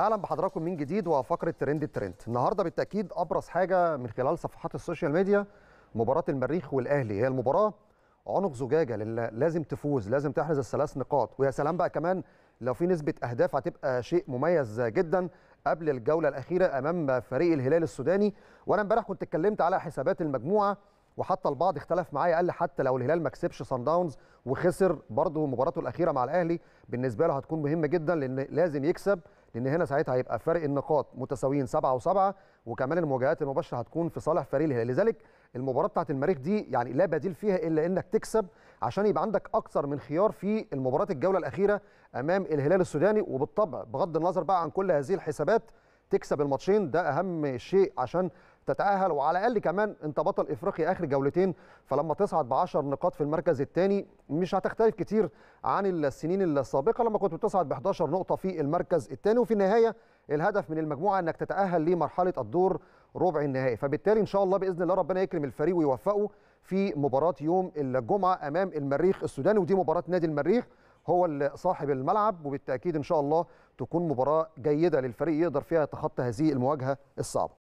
اهلا بحضراتكم من جديد وفقره ترند الترند النهارده بالتاكيد ابرز حاجه من خلال صفحات السوشيال ميديا مباراه المريخ والاهلي هي المباراه عنق زجاجه لازم تفوز لازم تحرز الثلاث نقاط ويا سلام بقى كمان لو في نسبه اهداف هتبقى شيء مميز جدا قبل الجوله الاخيره امام فريق الهلال السوداني وانا امبارح كنت اتكلمت على حسابات المجموعه وحتى البعض اختلف معايا قال لي حتى لو الهلال ما كسبش صن داونز وخسر برضه مباراته الاخيره مع الاهلي بالنسبه له هتكون مهمه جدا لان لازم يكسب لان هنا ساعتها هيبقى فرق النقاط متساويين سبعة وسبعة وكمان المواجهات المباشره هتكون في صالح فريق الهلال لذلك المباراه بتاعت المريخ دي يعني لا بديل فيها الا انك تكسب عشان يبقى عندك اكثر من خيار في المباراه الجوله الاخيره امام الهلال السوداني وبالطبع بغض النظر بقى عن كل هذه الحسابات تكسب الماتشين ده اهم شيء عشان تتاهل وعلى الاقل كمان انت بطل افريقيا اخر جولتين فلما تصعد ب 10 نقاط في المركز الثاني مش هتختلف كتير عن السنين السابقه لما كنت بتصعد ب 11 نقطه في المركز الثاني وفي النهايه الهدف من المجموعه انك تتاهل لمرحله الدور ربع النهائي فبالتالي ان شاء الله باذن الله ربنا يكرم الفريق ويوفقه في مباراه يوم الجمعه امام المريخ السوداني ودي مباراه نادي المريخ هو اللي صاحب الملعب وبالتاكيد ان شاء الله تكون مباراه جيده للفريق يقدر فيها يتخطى هذه المواجهه الصعبه